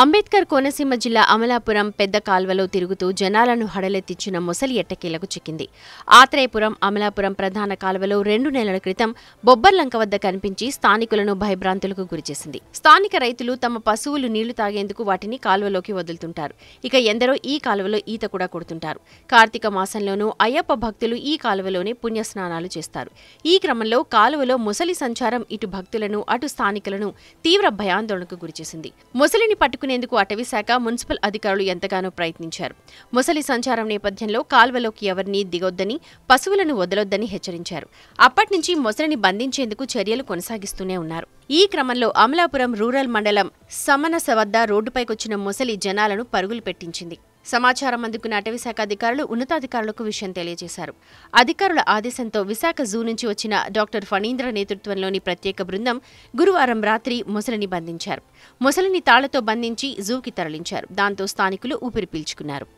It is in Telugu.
అంబేద్కర్ కోనసీమ జిల్లా అమలాపురం పెద్ద కాల్వలో తిరుగుతూ జనాలను హడలెత్తించిన మొసలి ఎట్టకేలకు చిక్కింది ఆత్రేయపురం అమలాపురం ప్రధాన కాల్వలో రెండు నెలల క్రితం బొబ్బర్లంక వద్ద కనిపించి స్థానికులను భయభ్రాంతులకు గురిచేసింది స్థానిక రైతులు తమ పశువులు నీళ్లు తాగేందుకు వాటిని కాల్వలోకి వదులుతుంటారు ఇక ఎందరో ఈ కాలువలో ఈత కూడా కొడుతుంటారు కార్తీక మాసంలోనూ అయ్యప్ప భక్తులు ఈ కాలువలోనే పుణ్యస్నానాలు చేస్తారు ఈ క్రమంలో కాలువలో మొసలి సంచారం ఇటు భక్తులను అటు స్థానికులను తీవ్ర భయాందోళనకు గురిచేసింది మొసలిని పట్టుకుని అటవీ అటవీశాఖ మున్సిపల్ అధికారులు ఎంతగానో ప్రయత్నించారు ముసలి సంచారం నేపథ్యంలో కాల్వలోకి ఎవరినీ దిగొద్దని పశువులను వదలొద్దని హెచ్చరించారు అప్పటి నుంచి మొసలిని బంధించేందుకు చర్యలు కొనసాగిస్తూనే ఉన్నారు ఈ క్రమంలో అమలాపురం రూరల్ మండలం సమనస వద్ద రోడ్డుపైకొచ్చిన ముసలి జనాలను పరుగులు పెట్టించింది సమాచారం అందుకున్న అటవీశాఖ అధికారులు ఉన్నతాధికారులకు విషయం తెలియజేశారు అధికారుల ఆదేశంతో విశాఖ జూ నుంచి వచ్చిన డాక్టర్ ఫణీంద్ర నేతృత్వంలోని ప్రత్యేక బృందం గురువారం రాత్రి మొసలిని బంధించారు మొసలిని తాళ్లతో బంధించి జూకి తరలించారు దాంతో స్థానికులు ఊపిరి పీల్చుకున్నారు